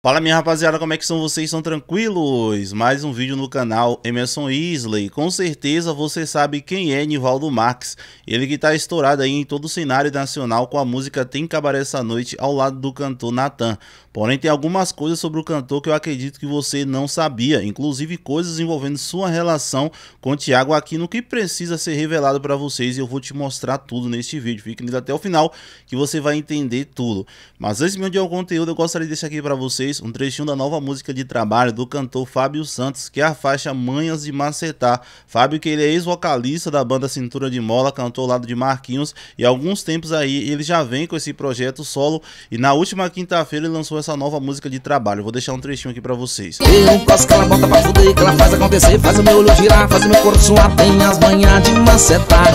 Fala minha rapaziada, como é que são vocês? São tranquilos? Mais um vídeo no canal Emerson Isley. Com certeza você sabe quem é Nivaldo Max. Ele que está estourado aí em todo o cenário nacional com a música Tem Cabaré Essa Noite ao lado do cantor Natan. Porém tem algumas coisas sobre o cantor que eu acredito que você não sabia. Inclusive coisas envolvendo sua relação com o Tiago Aquino que precisa ser revelado para vocês. E eu vou te mostrar tudo neste vídeo. Fique lindo até o final que você vai entender tudo. Mas antes de eu o conteúdo eu gostaria de deixar aqui para vocês vocês um trechinho da nova música de trabalho do cantor Fábio Santos, que é a faixa Manhas de Macetá. Fábio, que ele é ex-vocalista da banda Cintura de Mola, cantou ao lado de Marquinhos, e há alguns tempos aí ele já vem com esse projeto solo, e na última quinta-feira ele lançou essa nova música de trabalho. Vou deixar um trechinho aqui para vocês. Eu gosto que ela bota pra fuder, que ela faz acontecer, faz o meu olho girar, faz o meu corpo suar, tem as manhas de macetar.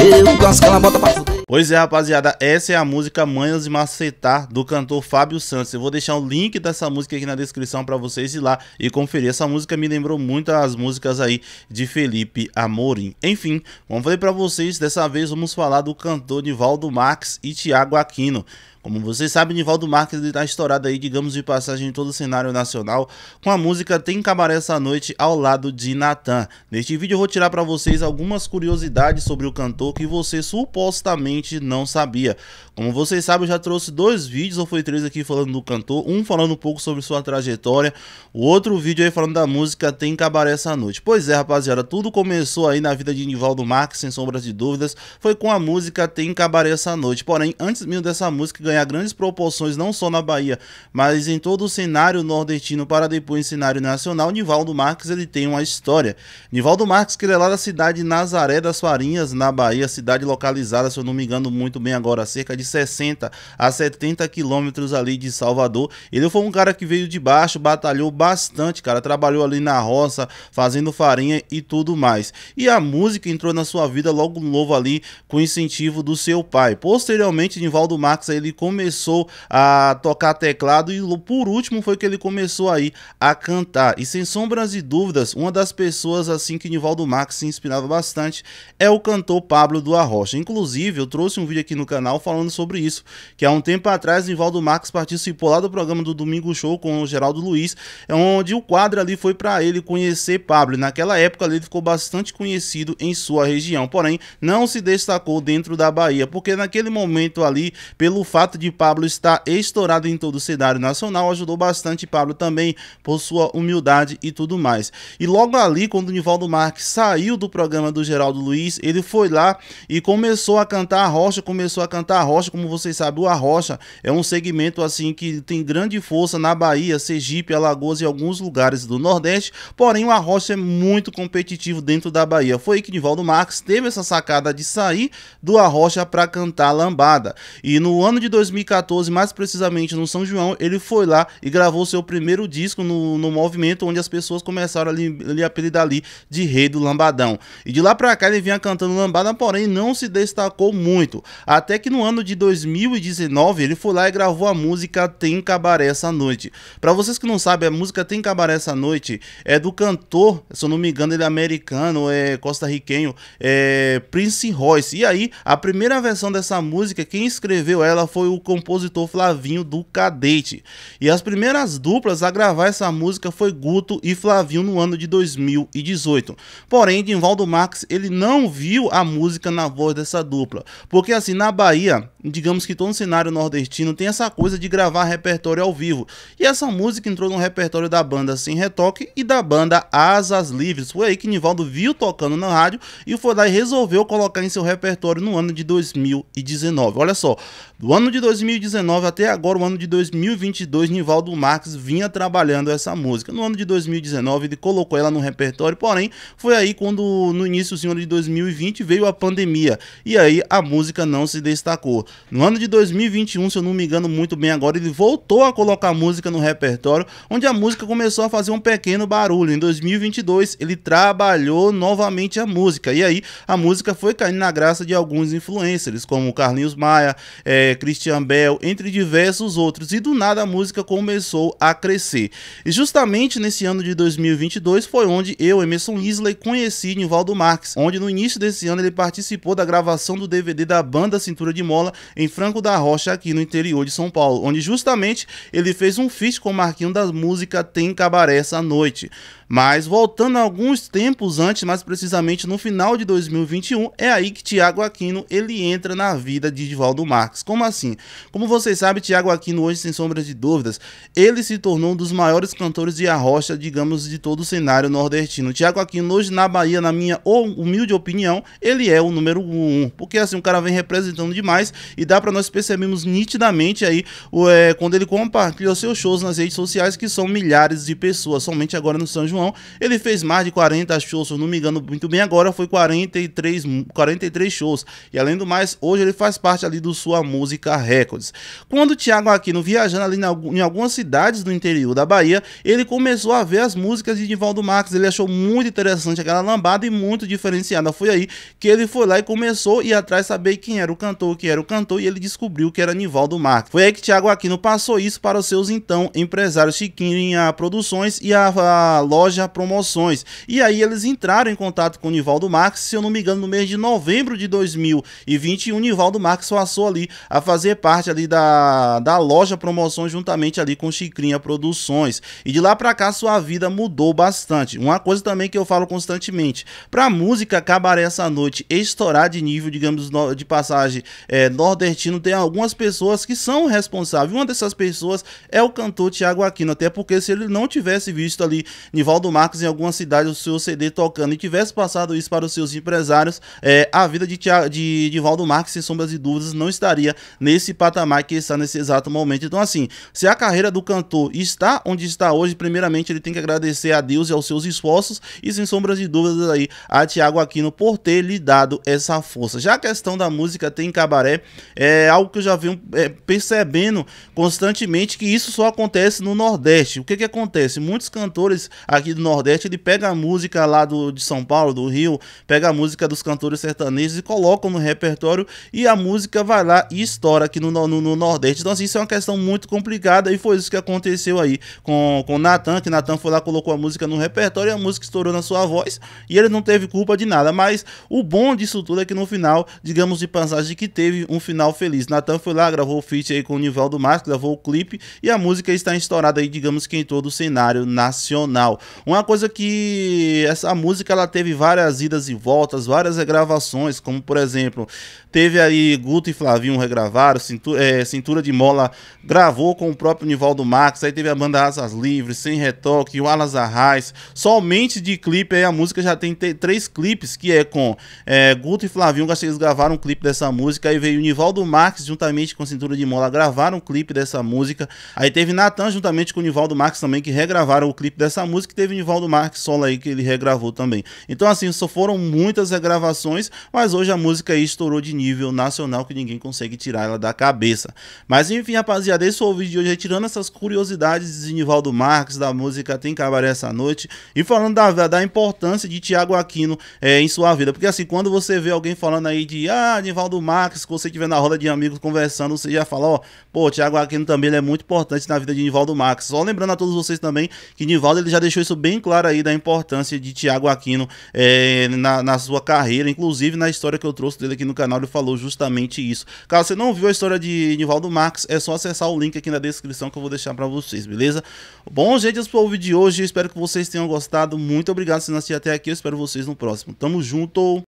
eu gosto que ela bota pra fuder. Pois é, rapaziada, essa é a música Manhas e Macetar do cantor Fábio Santos. Eu vou deixar o link dessa música aqui na descrição para vocês ir lá e conferir. Essa música me lembrou muito as músicas aí de Felipe Amorim. Enfim, vamos falar para vocês, dessa vez vamos falar do cantor Nivaldo Max e Tiago Aquino. Como vocês sabem, Nivaldo Marques está estourado aí, digamos de passagem, em todo o cenário nacional, com a música Tem Cabaré Essa Noite ao lado de Natan. Neste vídeo eu vou tirar para vocês algumas curiosidades sobre o cantor que você supostamente não sabia. Como vocês sabem, eu já trouxe dois vídeos, ou foi três aqui falando do cantor, um falando um pouco sobre sua trajetória, o outro vídeo aí falando da música Tem Cabaré Essa Noite. Pois é, rapaziada, tudo começou aí na vida de Nivaldo Marques, sem sombras de dúvidas, foi com a música Tem Cabaré Essa Noite. Porém, antes mesmo dessa música ganhar grandes proporções não só na Bahia, mas em todo o cenário nordestino para depois em cenário nacional, Nivaldo Marques ele tem uma história. Nivaldo Marques, que ele é lá da cidade de Nazaré das Farinhas, na Bahia, cidade localizada, se eu não me engano muito bem agora, cerca de 60 a 70 quilômetros ali de Salvador. Ele foi um cara que veio de baixo, batalhou bastante, cara, trabalhou ali na roça, fazendo farinha e tudo mais. E a música entrou na sua vida logo novo ali com incentivo do seu pai. Posteriormente, Nivaldo Marques ele começou a tocar teclado e por último foi que ele começou aí a cantar. E sem sombras e dúvidas, uma das pessoas assim que Nivaldo Max se inspirava bastante é o cantor Pablo do Arrocha. Inclusive, eu trouxe um vídeo aqui no canal falando sobre isso, que há um tempo atrás Nivaldo Max participou lá do programa do Domingo Show com o Geraldo Luiz, onde o quadro ali foi para ele conhecer Pablo. E naquela época ele ficou bastante conhecido em sua região, porém não se destacou dentro da Bahia, porque naquele momento ali, pelo fato fato de Pablo estar estourado em todo o cenário nacional ajudou bastante Pablo também por sua humildade e tudo mais. E logo ali, quando o Nivaldo Marques saiu do programa do Geraldo Luiz, ele foi lá e começou a cantar a rocha, começou a cantar a rocha, como vocês sabem, o Arrocha é um segmento assim que tem grande força na Bahia, Sergipe, Alagoas e alguns lugares do Nordeste, porém o Arrocha é muito competitivo dentro da Bahia. Foi aí que Nivaldo Marques teve essa sacada de sair do Arrocha para cantar Lambada. E no ano de 2014, mais precisamente no São João, ele foi lá e gravou seu primeiro disco no, no movimento, onde as pessoas começaram a lhe, apelidar ali de Rei do Lambadão. E de lá pra cá ele vinha cantando lambada, porém não se destacou muito. Até que no ano de 2019 ele foi lá e gravou a música Tem Cabaré Essa Noite. Pra vocês que não sabem, a música Tem Cabaré Essa Noite é do cantor, se eu não me engano, ele é americano, é costarriquenho, é Prince Royce. E aí, a primeira versão dessa música, quem escreveu ela foi foi o compositor Flavinho do Cadete. E as primeiras duplas a gravar essa música foi Guto e Flavinho no ano de 2018. Porém, Divaldo Max, ele não viu a música na voz dessa dupla, porque assim, na Bahia, digamos que todo o cenário nordestino tem essa coisa de gravar repertório ao vivo. E essa música entrou no repertório da banda Sem Retoque e da banda Asas Livres. Foi aí que Nivaldo viu tocando na rádio e foi lá e resolveu colocar em seu repertório no ano de 2019. Olha só, do ano de 2019 até agora, o ano de 2022, Nivaldo Marques vinha trabalhando essa música. No ano de 2019, ele colocou ela no repertório, porém, foi aí quando, no início do ano de 2020, veio a pandemia. E aí a música não se destacou. No ano de 2021, se eu não me engano muito bem agora, ele voltou a colocar a música no repertório, onde a música começou a fazer um pequeno barulho. Em 2022, ele trabalhou novamente a música. E aí a música foi caindo na graça de alguns influencers, como Carlinhos Maia, é, Christian Bell, entre diversos outros, e do nada a música começou a crescer. E justamente nesse ano de 2022 foi onde eu, Emerson Isley, conheci Nivaldo Marques, onde no início desse ano ele participou da gravação do DVD da banda Cintura de Mola em Franco da Rocha, aqui no interior de São Paulo, onde justamente ele fez um feat com o Marquinho da música Tem Cabaré essa noite. Mas voltando alguns tempos antes, mais precisamente no final de 2021, é aí que Tiago Aquino ele entra na vida de Divaldo Marques. Como assim? Como vocês sabem, Tiago Aquino hoje, sem sombra de dúvidas, ele se tornou um dos maiores cantores de arrocha, digamos, de todo o cenário nordestino. Tiago Aquino hoje na Bahia, na minha humilde opinião, ele é o número um, porque assim o cara vem representando demais e dá para nós percebermos nitidamente aí é, quando ele compartilhou seus shows nas redes sociais, que são milhares de pessoas, somente agora no São João, ele fez mais de 40 shows, se eu não me engano muito bem, agora foi 43, 43 shows, e além do mais, hoje ele faz parte ali do Sua Música Records. Quando o Tiago Aquino viajando ali em algumas cidades do interior da Bahia, ele começou a ver as músicas de Divaldo Marques, ele achou muito interessante aquela lambada e muito diferenciada. Foi aí que ele foi lá e começou a ir atrás saber quem era o cantor, quem era o cantor, e ele descobriu que era Nivaldo Marques. Foi aí que Tiago Aquino passou isso para os seus então empresários Chiquinha Produções e a, a loja Promoções. E aí eles entraram em contato com o Nivaldo Marques, se eu não me engano, no mês de novembro de 2021, Nivaldo Marques passou ali a fazer fazer parte ali da, da loja promoção juntamente ali com Chicrinha Produções. E de lá pra cá sua vida mudou bastante. Uma coisa também que eu falo constantemente, pra música Cabaré essa noite estourar de nível, digamos, de passagem é, nordestino, tem algumas pessoas que são responsáveis. Uma dessas pessoas é o cantor Tiago Aquino, até porque se ele não tivesse visto ali Nivaldo Marcos em alguma cidade o seu CD tocando e tivesse passado isso para os seus empresários, é, a vida de, Tiago de, de Valdo Marques, sem sombras e dúvidas, não estaria nesse nesse patamar que está nesse exato momento. Então, assim, se a carreira do cantor está onde está hoje, primeiramente ele tem que agradecer a Deus e aos seus esforços e, sem sombras de dúvidas, aí a Tiago Aquino por ter lhe dado essa força. Já a questão da música tem cabaré é algo que eu já venho é, percebendo constantemente que isso só acontece no Nordeste. O que que acontece? Muitos cantores aqui do Nordeste, ele pega a música lá do, de São Paulo, do Rio, pega a música dos cantores sertanejos e colocam no repertório e a música vai lá e estoura aqui no, no, no, Nordeste. Então, assim, isso é uma questão muito complicada e foi isso que aconteceu aí com o Natan, que Natan foi lá, colocou a música no repertório e a música estourou na sua voz e ele não teve culpa de nada. Mas o bom disso tudo é que no final, digamos de passagem, que teve um final feliz. Natan foi lá, gravou o feat aí com o Nivaldo Marques, gravou o clipe e a música está estourada aí, digamos que em todo o cenário nacional. Uma coisa que essa música ela teve várias idas e voltas, várias regravações, como por exemplo, teve aí Guto e Flavinho regravado Claro, cintura, é, cintura, de Mola gravou com o próprio Nivaldo Max, aí teve a banda Asas Livres, Sem Retoque, o Alas Arrais. Somente de clipe aí a música já tem três clipes, que é com é, Guto e Flavinho Castilhos gravaram um clipe dessa música, aí veio o Nivaldo Max juntamente com Cintura de Mola gravaram um clipe dessa música, aí teve Natan juntamente com o Nivaldo Max também que regravaram o clipe dessa música e teve o Nivaldo Max solo aí que ele regravou também. Então assim, só foram muitas regravações, mas hoje a música aí estourou de nível nacional que ninguém consegue tirar ela da cabeça. Mas enfim, rapaziada, esse foi o vídeo de hoje retirando essas curiosidades de Nivaldo Marques, da música Tem Cabaré Essa Noite, e falando da, da importância de Tiago Aquino é, em sua vida. Porque assim, quando você vê alguém falando aí de, ah, Nivaldo Marques, que você tiver na roda de amigos conversando, você já fala, ó, oh, pô, Tiago Aquino também é muito importante na vida de Nivaldo Marques. Só lembrando a todos vocês também que Nivaldo ele já deixou isso bem claro aí da importância de Tiago Aquino é, na, na sua carreira, inclusive na história que eu trouxe dele aqui no canal, ele falou justamente isso. Caso você não viu a história de Nivaldo Marques, é só acessar o link aqui na descrição que eu vou deixar para vocês, beleza? Bom, gente, esse foi o vídeo de hoje. Espero que vocês tenham gostado. Muito obrigado se assistir até aqui. Eu espero vocês no próximo. Tamo junto!